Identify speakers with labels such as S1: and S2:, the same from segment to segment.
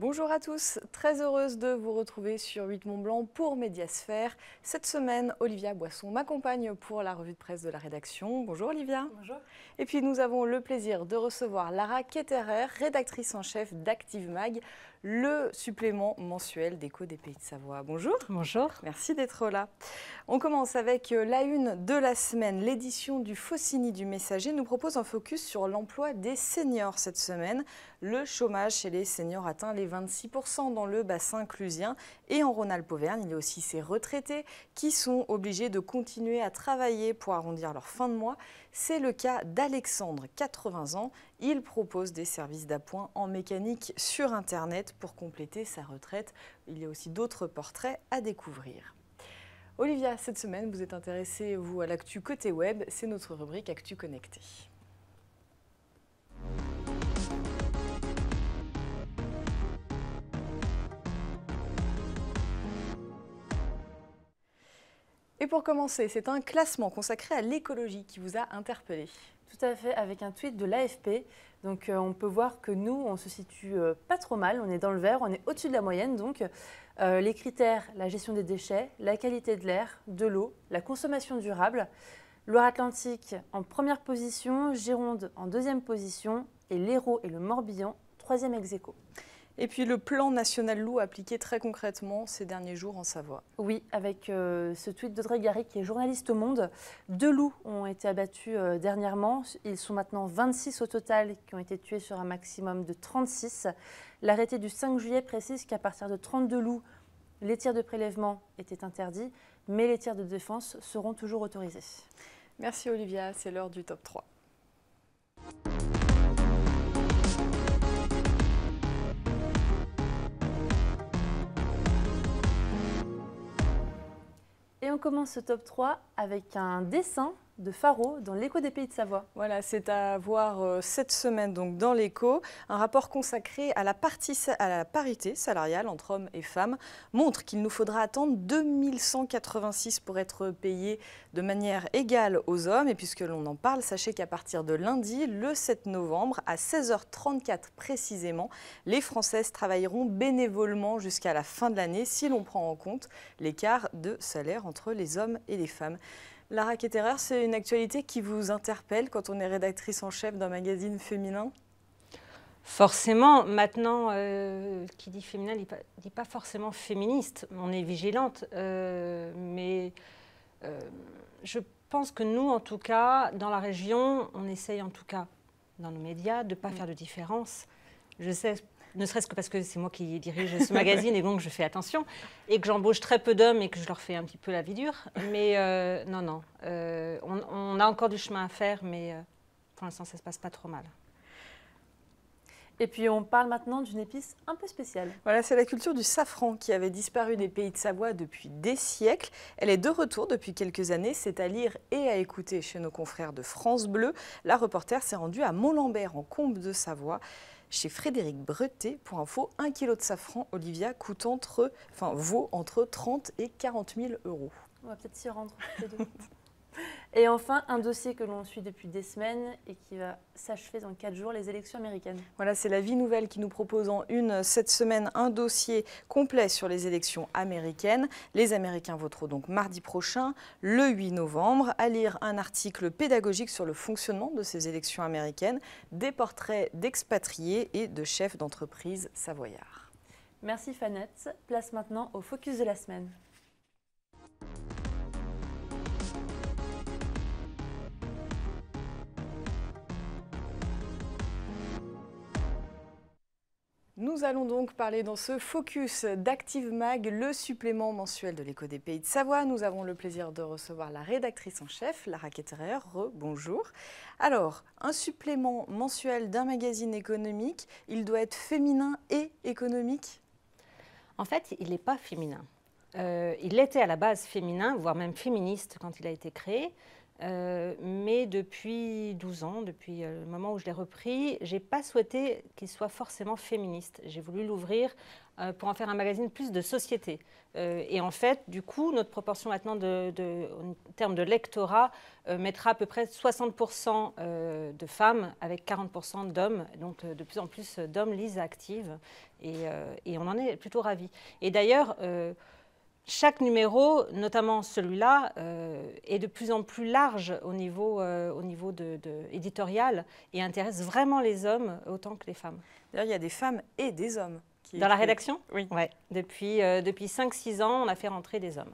S1: Bonjour à tous, très heureuse de vous retrouver sur 8 Mont Blanc pour Médiasphère. Cette semaine, Olivia Boisson m'accompagne pour la revue de presse de la rédaction. Bonjour Olivia. Bonjour. Et puis nous avons le plaisir de recevoir Lara Ketterer, rédactrice en chef d'Active Mag, le supplément mensuel d'écho des Pays de Savoie. Bonjour. Bonjour. Merci d'être là. On commence avec euh, la une de la semaine. L'édition du Faucigny du Messager nous propose un focus sur l'emploi des seniors cette semaine. Le chômage chez les seniors atteint les 26% dans le bassin clusien. Et en rhône alpes il y a aussi ces retraités qui sont obligés de continuer à travailler pour arrondir leur fin de mois. C'est le cas d'Alexandre, 80 ans. Il propose des services d'appoint en mécanique sur Internet pour compléter sa retraite. Il y a aussi d'autres portraits à découvrir. Olivia, cette semaine, vous êtes intéressée, vous, à l'actu côté web. C'est notre rubrique Actu Connectée.
S2: Et pour commencer, c'est un classement consacré à l'écologie qui vous a interpellé. Tout à fait, avec un tweet de l'AFP. Donc euh, on peut voir que nous, on se situe euh, pas trop mal, on est dans le vert, on est au-dessus de la moyenne. Donc euh, les critères, la gestion des déchets, la qualité de l'air, de l'eau, la consommation durable. Loire-Atlantique en première position, Gironde en deuxième position et l'Hérault et le Morbihan troisième ex -aequo. Et puis le plan national loup appliqué très concrètement ces derniers jours en Savoie. Oui, avec euh, ce tweet d'Audrey Garry qui est journaliste au Monde. Deux loups ont été abattus euh, dernièrement. Ils sont maintenant 26 au total qui ont été tués sur un maximum de 36. L'arrêté du 5 juillet précise qu'à partir de 32 loups, les tirs de prélèvement étaient interdits, mais les tirs de défense seront toujours autorisés. Merci Olivia, c'est l'heure du top 3. Et on commence ce top 3 avec un dessin de Faro dans l'écho des pays de Savoie. Voilà, c'est
S1: à voir euh, cette semaine donc dans l'écho. Un rapport consacré à la, à la parité salariale entre hommes et femmes montre qu'il nous faudra attendre 2186 pour être payé de manière égale aux hommes. Et puisque l'on en parle, sachez qu'à partir de lundi, le 7 novembre, à 16h34 précisément, les Françaises travailleront bénévolement jusqu'à la fin de l'année si l'on prend en compte l'écart de salaire entre les hommes et les femmes. La raquette erreur, c'est une actualité qui vous interpelle quand on est rédactrice en chef d'un magazine féminin
S3: Forcément, maintenant, euh, qui dit féminin dit pas, dit pas forcément féministe. On est vigilante, euh, mais euh, je pense que nous, en tout cas, dans la région, on essaye en tout cas, dans nos médias, de ne pas mm. faire de différence. Je sais ne serait-ce que parce que c'est moi qui dirige ce magazine et donc je fais attention, et que j'embauche très peu d'hommes et que je leur fais un petit peu la vie dure. Mais euh, non, non, euh, on, a encore du chemin à faire, mais euh, pour l'instant, ça ne se passe pas trop mal.
S1: Et puis on parle maintenant d'une épice un peu spéciale. Voilà, c'est la culture du safran qui avait disparu des pays de Savoie depuis des siècles. Elle est de retour depuis quelques années. C'est à lire et à écouter chez nos confrères de France Bleu. La reporter s'est rendue à mont en Combe de Savoie chez Frédéric Bretet. Pour info, un kilo de safran, Olivia, coûte entre, enfin, vaut entre 30 et 40 000 euros.
S2: On va peut-être s'y rendre. Et enfin, un dossier que l'on suit depuis des semaines et qui va s'achever dans quatre jours, les élections américaines. Voilà, c'est la vie nouvelle qui nous propose en
S1: une cette semaine un dossier complet sur les élections américaines. Les Américains voteront donc mardi prochain, le 8 novembre, à lire un article pédagogique sur le fonctionnement de ces élections américaines, des portraits d'expatriés et de chefs d'entreprise savoyards.
S2: Merci Fanette. Place maintenant au focus de la semaine.
S1: Nous allons donc parler dans ce focus d'Active Mag, le supplément mensuel de l'écho des pays de Savoie. Nous avons le plaisir de recevoir la rédactrice en chef, Lara Ketterer. Bonjour. Alors, un supplément mensuel d'un magazine économique, il doit être féminin et économique En fait, il n'est pas féminin.
S3: Euh, il était à la base féminin, voire même féministe quand il a été créé. Euh, mais depuis 12 ans, depuis euh, le moment où je l'ai repris, je n'ai pas souhaité qu'il soit forcément féministe. J'ai voulu l'ouvrir euh, pour en faire un magazine plus de société. et en fait, du coup, notre proportion maintenant de, en termes de lectorat mettra à peu près 60% de femmes avec 40% d'hommes. Donc de plus en plus d'hommes lisent actives. Et, et, on en est plutôt ravis. Et d'ailleurs, chaque numéro, notamment celui-là, euh, est de plus en plus large au niveau, euh, au niveau de, éditorial et intéresse vraiment les hommes autant que les femmes. D'ailleurs, il y a des femmes et des hommes. Qui Dans la rédaction Oui. Ouais. Depuis, euh, depuis 5-6 ans, on a fait rentrer des hommes.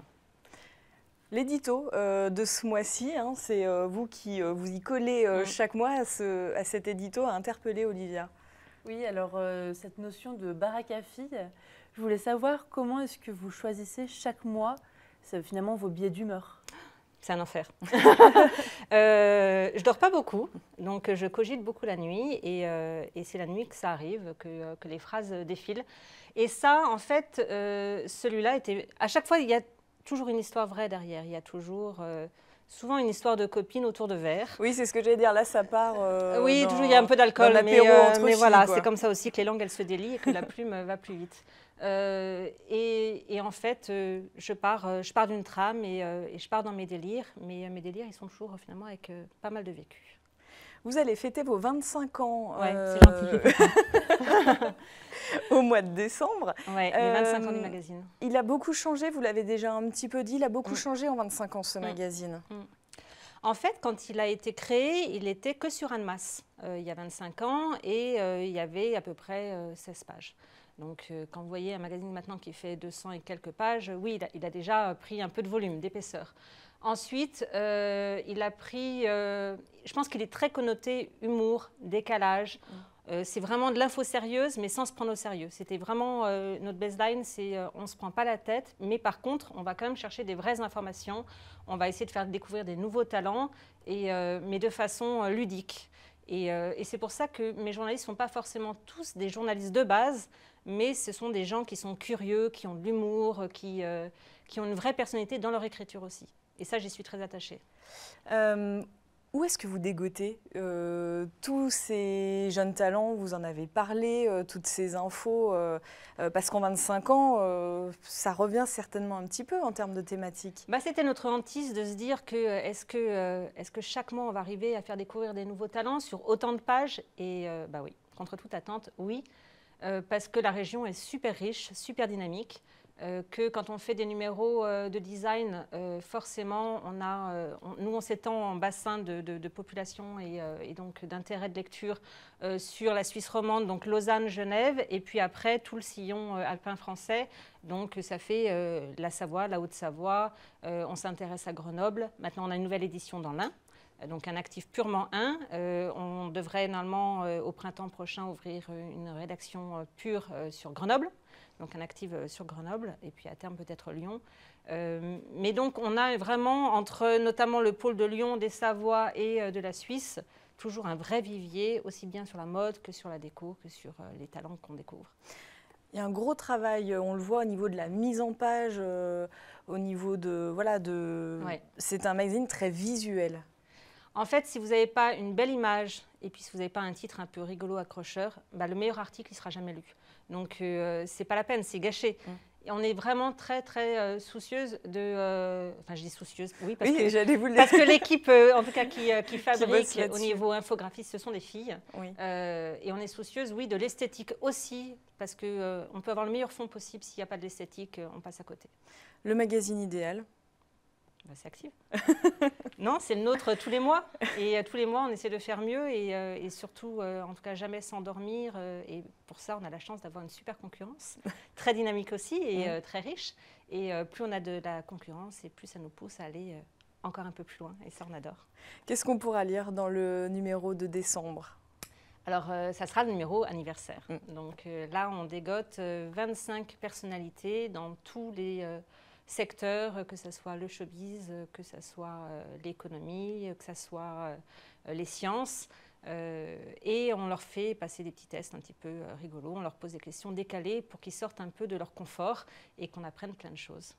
S1: L'édito de ce mois-ci, hein, c'est vous qui vous y collez mm. chaque mois à,
S2: ce, à, cet édito, à interpeller Olivia. Oui, alors cette notion de baraque à filles, je voulais savoir comment est-ce que vous choisissez chaque mois finalement vos biais d'humeur
S3: c'est un enfer. euh, je dors pas beaucoup, donc euh, je cogite beaucoup la nuit euh, et, c'est la nuit que ça arrive, que, euh, les phrases défilent. Et ça, en fait, celui-là était. À chaque fois, il y a toujours une histoire vraie derrière. Il y a toujours souvent une histoire de copine autour de verre. Oui, c'est ce que j'allais dire. Là, ça part. Euh, oui, toujours, il y a un peu d'alcool, mais, euh, mais voilà, c'est comme ça aussi que les langues, elles se délient et que la plume va plus vite. Euh, et, en fait, je pars, je pars d'une trame et, je pars dans mes délires, mais mes délires, ils sont toujours finalement avec pas mal de vécu. Vous allez
S1: fêter vos 25 ans. Ouais, c'est gentil. au mois de décembre. les 25 ans du euh, magazine. Il a beaucoup changé, vous l'avez déjà un petit peu dit, il a beaucoup mm. changé en 25 ans ce mm. magazine. Mm.
S3: En fait, quand il a été créé, il était que sur Annemasse, euh, il y a 25 ans, et euh, il y avait à peu près 16 euh, pages. Donc, quand vous voyez un magazine maintenant qui fait 200 et quelques pages, oui, il a déjà pris un peu de volume, d'épaisseur. Ensuite, il a pris, je pense qu'il est très connoté humour, décalage. Euh, c'est vraiment de l'info sérieuse, mais sans se prendre au sérieux. C'était vraiment euh, notre baseline, c'est euh, on ne se prend pas la tête, mais par contre, on va quand même chercher des vraies informations. On va essayer de faire découvrir des nouveaux talents, mais de façon ludique. Et, c'est pour ça que mes journalistes ne sont pas forcément tous des journalistes de base, mais ce sont des gens qui sont curieux, qui ont de l'humour, qui, qui ont une vraie personnalité dans leur écriture aussi.
S1: Et ça, j'y suis très attachée. Où est-ce que vous dégotez euh, tous ces jeunes talents Vous en avez parlé, euh, toutes ces infos, euh, parce qu'en 25 ans, ça revient certainement un petit peu en termes de thématiques. Bah, C'était
S3: notre hantise de se dire que est-ce que, est que chaque mois on va arriver à faire découvrir des nouveaux talents sur autant de pages Et bah oui, contre toute attente, oui, parce que la région est super riche, super dynamique. Euh, que quand on fait des numéros euh, de design, euh, forcément, nous, on s'étend en bassin de, population et, donc d'intérêt de lecture sur la Suisse romande, donc Lausanne, Genève, et puis après tout le sillon alpin français. Donc ça fait la Savoie, la Haute-Savoie, on s'intéresse à Grenoble. Maintenant, on a une nouvelle édition dans l'Ain donc un actif purement 1. on devrait normalement au printemps prochain ouvrir une rédaction pure sur Grenoble donc un actif euh, sur Grenoble et puis à terme peut-être Lyon. Euh, mais donc on a vraiment entre notamment le pôle de Lyon, des Savoies et euh, de la Suisse, toujours un vrai vivier, aussi bien sur la mode que sur la déco, que sur les talents qu'on découvre. Il y a un
S1: gros travail, on le voit au niveau de la mise en page, au niveau de... Voilà, de... C'est un magazine très visuel.
S3: En fait, si vous n'avez pas une belle image et puis si vous n'avez pas un titre un peu rigolo, accrocheur, bah, le meilleur article, il ne sera jamais lu. Donc, ce euh, c'est pas la peine, c'est gâché. Mm. Et on est vraiment très très euh, soucieuse de. Euh, enfin, je dis soucieuse, oui, parce que, l'équipe, en tout cas, qui, fabrique au niveau infographiste, ce sont des filles. et on est soucieuse, oui, de l'esthétique aussi, parce qu'on on peut avoir le meilleur fond possible. S'il n'y a pas de l'esthétique, on passe à côté. Le magazine idéal, bah, c'est active. non, c'est le nôtre tous les mois. Et euh, tous les mois, on essaie de faire mieux et, euh, surtout, euh, en tout cas, jamais s'endormir. et pour ça, on a la chance d'avoir une super concurrence, très dynamique aussi et très riche. Et plus on a de la concurrence et plus ça nous pousse à aller encore un peu plus loin. Et ça, on adore.
S1: Qu'est-ce qu'on pourra lire dans le numéro de
S3: décembre alors, ça sera le numéro anniversaire. Mm. Donc là, on dégote 25 personnalités dans tous les secteurs, euh, que ce soit le showbiz, euh, que ce soit euh, l'économie, que ce soit les sciences. et on leur fait passer des petits tests un petit peu rigolos, on leur pose des questions décalées pour qu'ils sortent un peu de leur confort et qu'on apprenne plein de choses.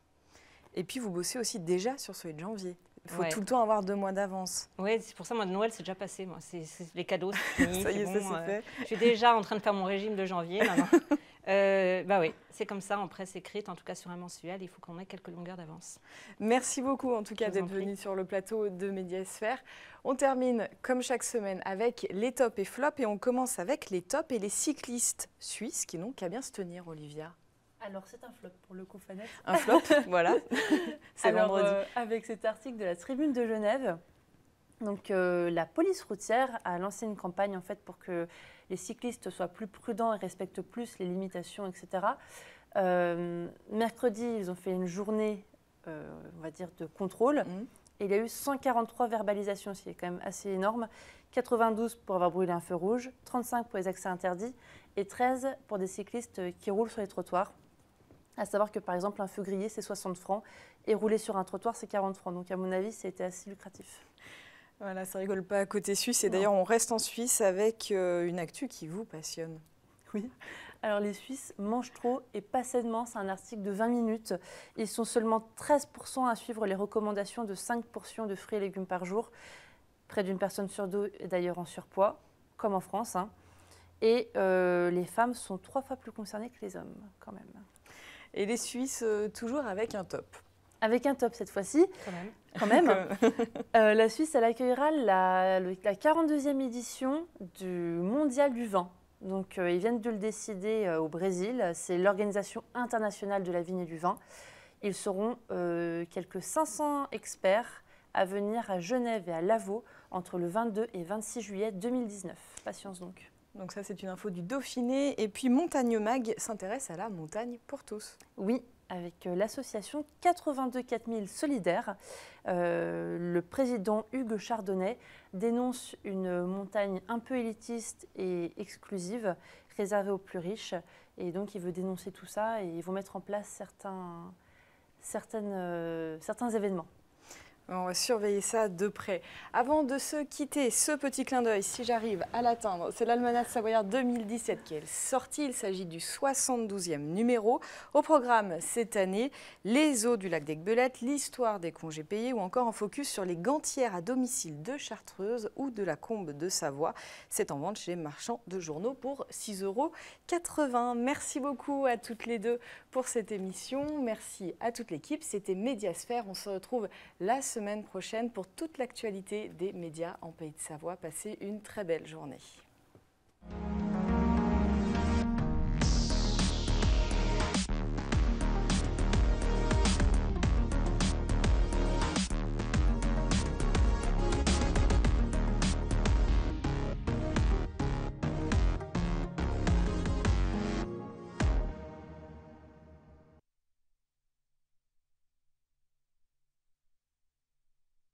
S1: Et puis vous bossez aussi déjà sur celui de janvier. Il faut tout le temps avoir deux mois d'avance. Oui,
S3: c'est pour ça, moi, de Noël, c'est déjà passé. Moi. c'est les cadeaux, c'est fini. ça y est, fait. Je suis déjà en train de faire mon régime de janvier. Euh, bah oui, c'est comme ça en presse écrite, en tout cas sur un mensuel, il faut qu'on ait quelques longueurs d'avance.
S1: Merci beaucoup en tout cas d'être venu sur le plateau de Médiasphère. On termine comme chaque semaine avec les tops et flops et on commence avec les tops et les cyclistes suisses qui n'ont qu'à bien se tenir, Olivia.
S2: Alors c'est un flop pour le coup, Un flop, voilà. c'est vendredi. Euh, avec cet article de la Tribune de Genève, donc euh, la police routière a lancé une campagne en fait pour que les cyclistes soient plus prudents et respectent plus les limitations, etc. Euh, mercredi, ils ont fait une journée, euh, on va dire, de contrôle. Mmh. Et il y a eu 143 verbalisations, ce qui est quand même assez énorme. 92 pour avoir brûlé un feu rouge, 35 pour les accès interdits et 13 pour des cyclistes qui roulent sur les trottoirs. À savoir que par exemple un feu grillé c'est 60 francs et rouler sur un trottoir c'est 40 francs. Donc à mon avis c'était assez lucratif.
S1: Voilà, ça rigole pas à côté suisse. Et d'ailleurs, on reste en
S2: Suisse avec euh, une actu qui vous passionne. Oui. Alors les Suisses mangent trop et pas sainement, c'est un article de 20 minutes. Ils sont seulement 13% à suivre les recommandations de 5 portions de fruits et légumes par jour. Près d'une personne sur deux est d'ailleurs en surpoids, comme en France. Hein. Et euh, les femmes sont trois fois plus concernées que les hommes quand même. Et les Suisses, euh, toujours avec un top. Avec un top cette fois-ci. Quand même. Euh, la Suisse, elle accueillera la, la, 42e édition du Mondial du vin. Donc, euh, ils viennent de le décider euh, au Brésil. C'est l'Organisation internationale de la vigne et du vin. Ils seront quelques 500 experts à venir à Genève et à Lavaux entre le 22 et 26 juillet 2019. Patience donc. Donc ça, c'est une info du Dauphiné. Et puis Montagne Mag s'intéresse à la montagne pour tous. Oui, avec euh, l'association 82 4000 solidaires. Euh, le président Hugues Chardonnay dénonce une montagne un peu élitiste et exclusive, réservée aux plus riches. Et donc, il veut dénoncer tout ça et ils vont mettre en place certains, euh, certains événements. On va surveiller ça de près. Avant de se quitter, ce petit clin d'œil, si j'arrive
S1: à l'atteindre, c'est l'Almanach Savoyard 2017 qui est sorti. Il s'agit du 72e numéro. Au programme cette année, les eaux du lac d'Aigbelette, l'histoire des congés payés ou encore en focus sur les gantières à domicile de Chartreuse ou de la Combe de Savoie. C'est en vente chez marchands de journaux pour 6,80 euros. Merci beaucoup à toutes les deux pour cette émission. Merci à toute l'équipe. C'était Médiasphère. On se retrouve la semaine semaine prochaine pour toute l'actualité des médias en Pays de Savoie. Passez une très belle journée.